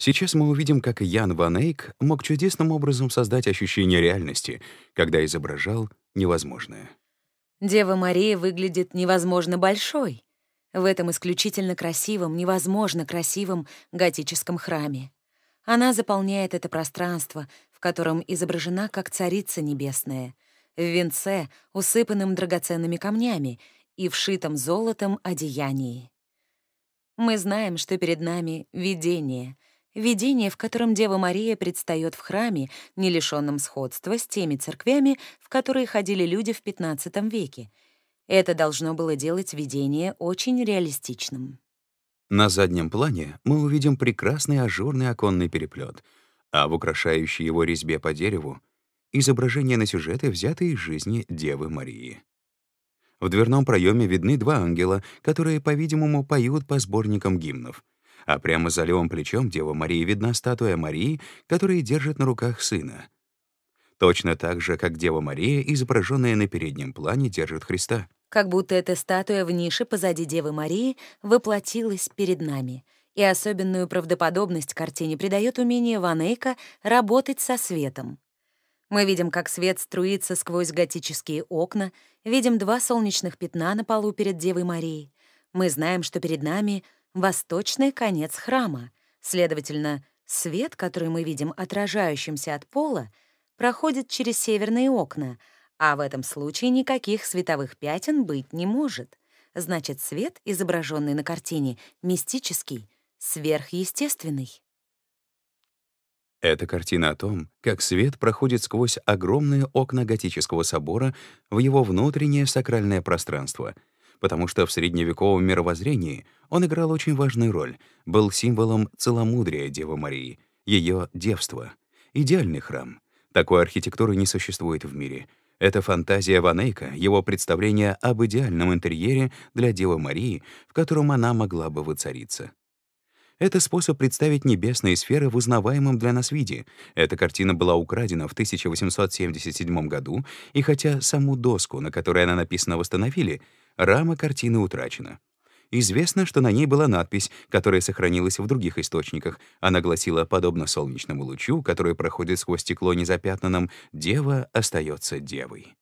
Сейчас мы увидим, как Ян Ван Эйк мог чудесным образом создать ощущение реальности, когда изображал невозможное. Дева Мария выглядит невозможно большой в этом исключительно красивом, невозможно красивом готическом храме. Она заполняет это пространство, в котором изображена как Царица Небесная, в венце, усыпанном драгоценными камнями, и вшитом золотом одеянии. Мы знаем, что перед нами видение — видение, в котором Дева Мария предстает в храме, не лишенном сходства с теми церквями, в которые ходили люди в XV веке. Это должно было делать видение очень реалистичным. На заднем плане мы увидим прекрасный ажурный оконный переплет, а в украшающей его резьбе по дереву — изображение на сюжеты, взятые из жизни Девы Марии. В дверном проеме видны два ангела, которые, по-видимому, поют по сборникам гимнов — а прямо за левым плечом Девы Марии видна статуя Марии, которая держит на руках сына. Точно так же, как Дева Мария, изображенная на переднем плане, держит Христа. Как будто эта статуя в нише позади Девы Марии воплотилась перед нами. И особенную правдоподобность картине придает умение Ванейка работать со светом. Мы видим, как свет струится сквозь готические окна, видим два солнечных пятна на полу перед Девой Марией. Мы знаем, что перед нами — восточный конец храма. Следовательно, свет, который мы видим отражающимся от пола, проходит через северные окна, а в этом случае никаких световых пятен быть не может. Значит, свет, изображенный на картине, мистический, сверхъестественный. Эта картина о том, как свет проходит сквозь огромные окна готического собора в его внутреннее сакральное пространство — потому что в средневековом мировоззрении он играл очень важную роль, был символом целомудрия Девы Марии, ее девства. Идеальный храм. Такой архитектуры не существует в мире. Это фантазия Ванейка, его представление об идеальном интерьере для Девы Марии, в котором она могла бы воцариться. Это способ представить небесные сферы в узнаваемом для нас виде. Эта картина была украдена в 1877 году, и хотя саму доску, на которой она написана, восстановили, Рама картины утрачена. Известно, что на ней была надпись, которая сохранилась в других источниках. Она гласила, подобно солнечному лучу, который проходит сквозь стекло незапятнанным, «Дева остается девой».